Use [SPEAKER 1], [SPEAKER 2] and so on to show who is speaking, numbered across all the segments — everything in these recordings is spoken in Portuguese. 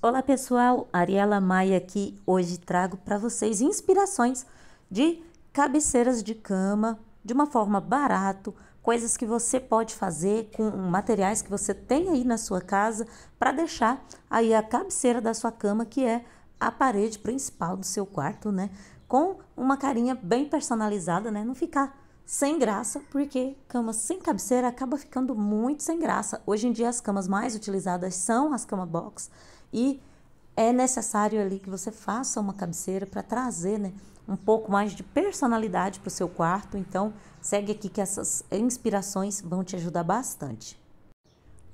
[SPEAKER 1] Olá pessoal, Ariela Maia aqui. Hoje trago para vocês inspirações de cabeceiras de cama de uma forma barato, coisas que você pode fazer com materiais que você tem aí na sua casa para deixar aí a cabeceira da sua cama, que é a parede principal do seu quarto, né? Com uma carinha bem personalizada, né? Não ficar sem graça, porque cama sem cabeceira acaba ficando muito sem graça. Hoje em dia as camas mais utilizadas são as cama box e é necessário ali que você faça uma cabeceira para trazer né, um pouco mais de personalidade para o seu quarto. Então, segue aqui que essas inspirações vão te ajudar bastante.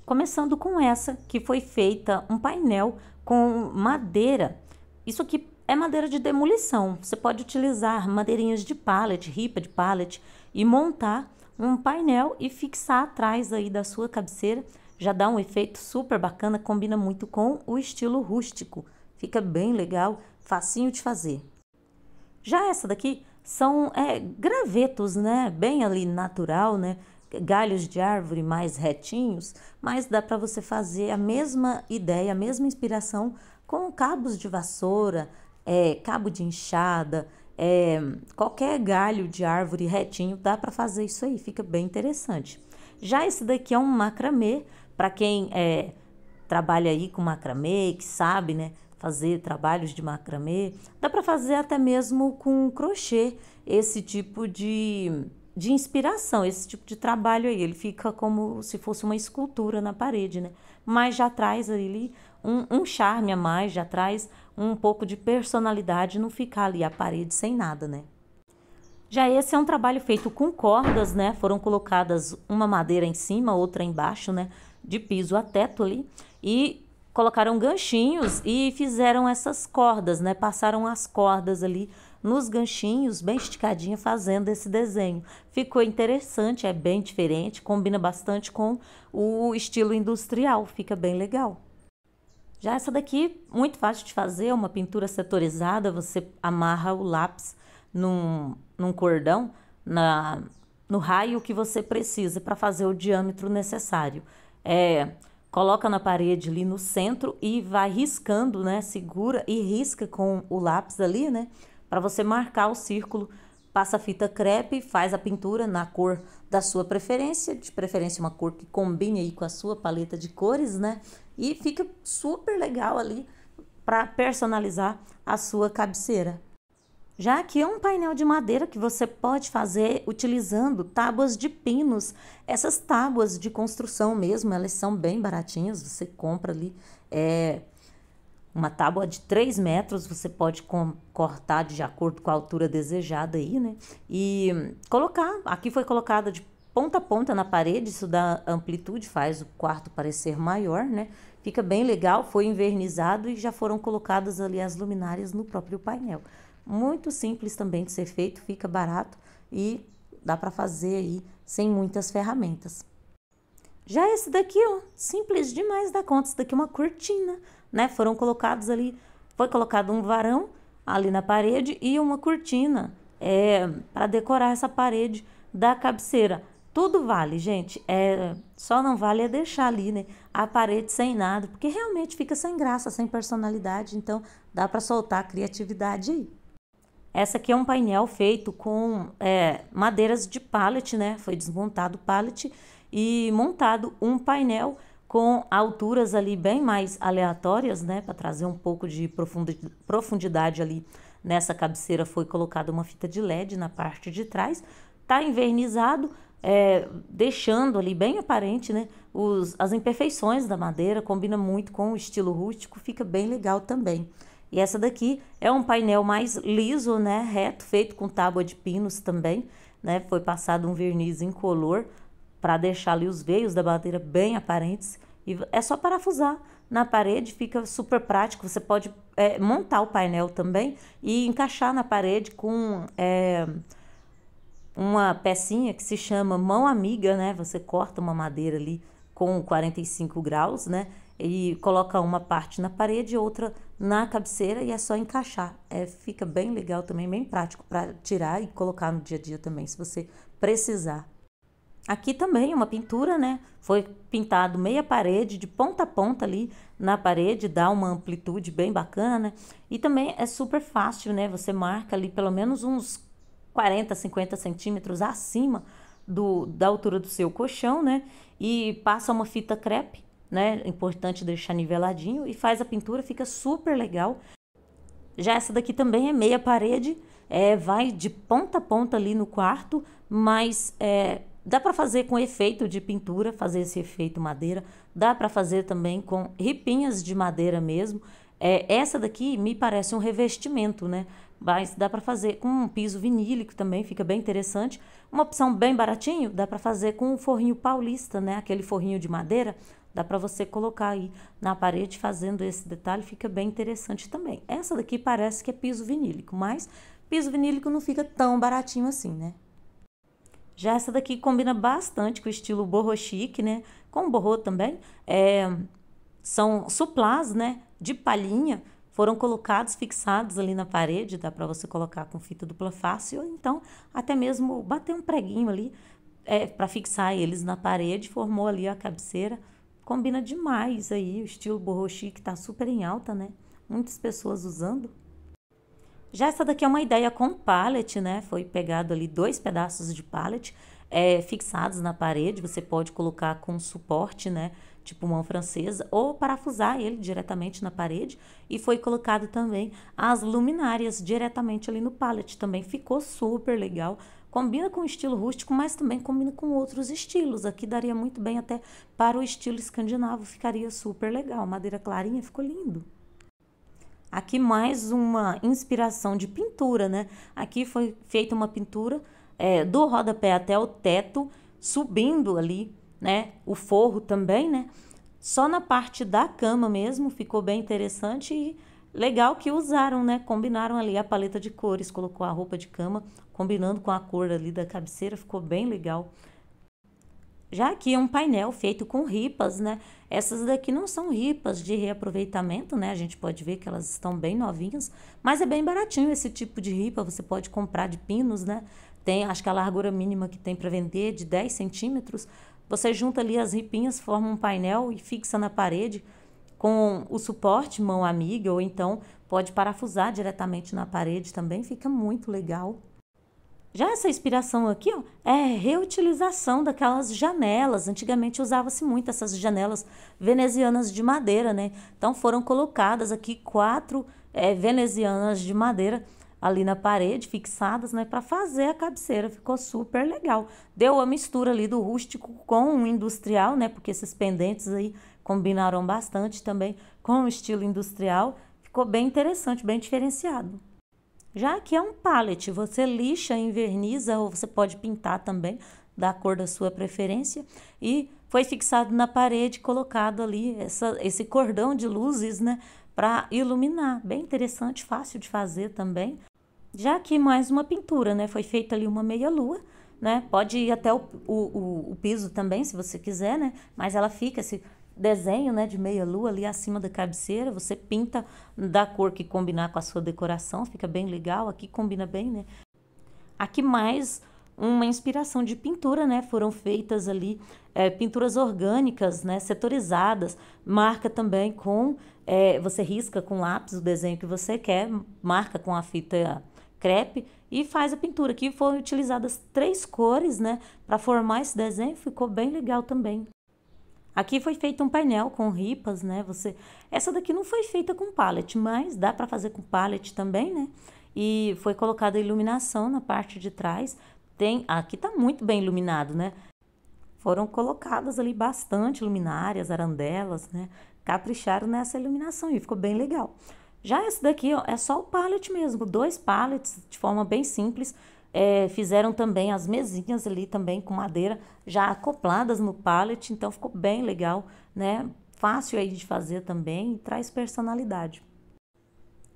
[SPEAKER 1] Começando com essa, que foi feita um painel com madeira. Isso aqui é madeira de demolição. Você pode utilizar madeirinhas de pallet, ripa de pallet, e montar um painel e fixar atrás aí da sua cabeceira já dá um efeito super bacana, combina muito com o estilo rústico. Fica bem legal, facinho de fazer. Já essa daqui são é, gravetos, né? Bem ali natural, né? Galhos de árvore mais retinhos, mas dá para você fazer a mesma ideia, a mesma inspiração com cabos de vassoura, é, cabo de enxada, é, qualquer galho de árvore retinho, dá para fazer isso aí, fica bem interessante. Já esse daqui é um macramê, para quem é, trabalha aí com macramê, que sabe, né, fazer trabalhos de macramê, dá para fazer até mesmo com crochê esse tipo de de inspiração, esse tipo de trabalho aí. Ele fica como se fosse uma escultura na parede, né? Mas já traz ali um, um, charme a mais, já traz um pouco de personalidade, não ficar ali a parede sem nada, né? Já esse é um trabalho feito com cordas, né? Foram colocadas uma madeira em cima, outra embaixo, né? de piso a teto ali e colocaram ganchinhos e fizeram essas cordas, né? Passaram as cordas ali nos ganchinhos, bem esticadinha, fazendo esse desenho. Ficou interessante, é bem diferente, combina bastante com o estilo industrial, fica bem legal. Já essa daqui, muito fácil de fazer, é uma pintura setorizada, você amarra o lápis num, num cordão, na, no raio que você precisa para fazer o diâmetro necessário. É, coloca na parede ali no centro e vai riscando, né? Segura e risca com o lápis ali, né? Para você marcar o círculo. Passa fita crepe, faz a pintura na cor da sua preferência, de preferência uma cor que combine aí com a sua paleta de cores, né? E fica super legal ali para personalizar a sua cabeceira. Já aqui é um painel de madeira que você pode fazer utilizando tábuas de pinos. Essas tábuas de construção mesmo, elas são bem baratinhas. Você compra ali é, uma tábua de 3 metros, você pode com, cortar de acordo com a altura desejada aí, né? E colocar. Aqui foi colocada de ponta a ponta na parede, isso dá amplitude, faz o quarto parecer maior, né? Fica bem legal, foi invernizado e já foram colocadas ali as luminárias no próprio painel. Muito simples também de ser feito, fica barato e dá para fazer aí sem muitas ferramentas. Já esse daqui, ó, simples demais da conta. Esse daqui é uma cortina, né? Foram colocados ali, foi colocado um varão ali na parede e uma cortina é, para decorar essa parede da cabeceira. Tudo vale, gente. É, só não vale é deixar ali, né, a parede sem nada, porque realmente fica sem graça, sem personalidade. Então, dá para soltar a criatividade aí. Essa aqui é um painel feito com é, madeiras de pallet, né? Foi desmontado o pallet e montado um painel com alturas ali bem mais aleatórias, né? Para trazer um pouco de profundidade ali nessa cabeceira foi colocada uma fita de LED na parte de trás. Tá envernizado, é, deixando ali bem aparente, né? Os, as imperfeições da madeira, combina muito com o estilo rústico, fica bem legal também. E essa daqui é um painel mais liso, né, reto, feito com tábua de pinos também, né? Foi passado um verniz incolor para deixar ali os veios da madeira bem aparentes e é só parafusar na parede, fica super prático. Você pode é, montar o painel também e encaixar na parede com é, uma pecinha que se chama mão amiga, né? Você corta uma madeira ali com 45 graus, né? e coloca uma parte na parede, outra na cabeceira e é só encaixar. É, fica bem legal também, bem prático para tirar e colocar no dia a dia também, se você precisar. Aqui também é uma pintura, né? Foi pintado meia parede, de ponta a ponta ali na parede, dá uma amplitude bem bacana. Né? E também é super fácil, né? Você marca ali pelo menos uns 40, 50 centímetros acima do, da altura do seu colchão, né? E passa uma fita crepe né? É importante deixar niveladinho e faz a pintura, fica super legal. Já essa daqui também é meia parede, é, vai de ponta a ponta ali no quarto, mas é, dá para fazer com efeito de pintura, fazer esse efeito madeira, dá para fazer também com ripinhas de madeira mesmo. É, essa daqui me parece um revestimento, né? Mas dá para fazer com um piso vinílico também, fica bem interessante. Uma opção bem baratinho, dá para fazer com um forrinho paulista, né? Aquele forrinho de madeira, Dá para você colocar aí na parede fazendo esse detalhe, fica bem interessante também. Essa daqui parece que é piso vinílico, mas piso vinílico não fica tão baratinho assim, né? Já essa daqui combina bastante com o estilo borro chique, né? Com borro também. É, são suplás, né? De palhinha. Foram colocados, fixados ali na parede. Dá para você colocar com fita dupla face ou então até mesmo bater um preguinho ali é, para fixar eles na parede. Formou ali a cabeceira combina demais aí o estilo borroshi que está super em alta, né? Muitas pessoas usando. Já essa daqui é uma ideia com palette, né? Foi pegado ali dois pedaços de palette é, fixados na parede. Você pode colocar com suporte, né? Tipo mão francesa, ou parafusar ele diretamente na parede. E foi colocado também as luminárias diretamente ali no palette. Também ficou super legal. Combina com o estilo rústico, mas também combina com outros estilos. Aqui daria muito bem até para o estilo escandinavo, ficaria super legal. Madeira clarinha ficou lindo. Aqui mais uma inspiração de pintura, né? Aqui foi feita uma pintura é, do rodapé até o teto, subindo ali, né? O forro também, né? Só na parte da cama mesmo, ficou bem interessante e Legal que usaram, né? Combinaram ali a paleta de cores, colocou a roupa de cama, combinando com a cor ali da cabeceira, ficou bem legal. Já aqui é um painel feito com ripas, né? Essas daqui não são ripas de reaproveitamento, né? A gente pode ver que elas estão bem novinhas, mas é bem baratinho esse tipo de ripa, você pode comprar de pinos, né? Tem, acho que a largura mínima que tem para vender é de 10 centímetros. Você junta ali as ripinhas, forma um painel e fixa na parede com o suporte mão amiga ou então pode parafusar diretamente na parede também, fica muito legal. Já essa inspiração aqui ó, é reutilização daquelas janelas. Antigamente usava-se muito essas janelas venezianas de madeira, né? Então foram colocadas aqui quatro é, venezianas de madeira ali na parede, fixadas, né? Para fazer a cabeceira. Ficou super legal. Deu a mistura ali do rústico com o industrial, né? Porque esses pendentes aí combinaram bastante também com o estilo industrial. Ficou bem interessante, bem diferenciado. Já aqui é um palette, você lixa, inverniza ou você pode pintar também da cor da sua preferência e foi fixado na parede, colocado ali essa, esse cordão de luzes, né, para iluminar. Bem interessante, fácil de fazer também. Já aqui mais uma pintura, né, foi feita ali uma meia lua, né, pode ir até o, o, o, o piso também, se você quiser, né, mas ela fica, se desenho né, de meia lua ali acima da cabeceira, você pinta da cor que combinar com a sua decoração, fica bem legal, aqui combina bem, né? Aqui mais uma inspiração de pintura, né? Foram feitas ali é, pinturas orgânicas, né? Setorizadas. Marca também com, é, você risca com lápis o desenho que você quer, marca com a fita crepe e faz a pintura. Aqui foram utilizadas três cores, né? Para formar esse desenho, ficou bem legal também. Aqui foi feito um painel com ripas, né? Você, essa daqui não foi feita com pallet, mas dá para fazer com pallet também, né? E foi colocada iluminação na parte de trás. Tem, aqui está muito bem iluminado, né? Foram colocadas ali bastante luminárias, arandelas, né? Capricharam nessa iluminação e ficou bem legal. Já essa daqui ó, é só o pallet mesmo, dois pallets de forma bem simples é, fizeram também as mesinhas ali também com madeira já acopladas no pallet, então ficou bem legal, né? Fácil aí de fazer também e traz personalidade.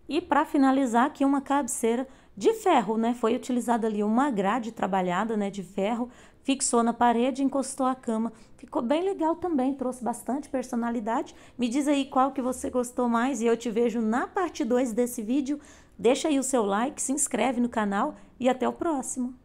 [SPEAKER 1] E para finalizar aqui uma cabeceira de ferro, né? Foi utilizada ali uma grade trabalhada, né, de ferro, fixou na parede, encostou a cama. Ficou bem legal também, trouxe bastante personalidade. Me diz aí qual que você gostou mais e eu te vejo na parte 2 desse vídeo. Deixa aí o seu like, se inscreve no canal e até o próximo.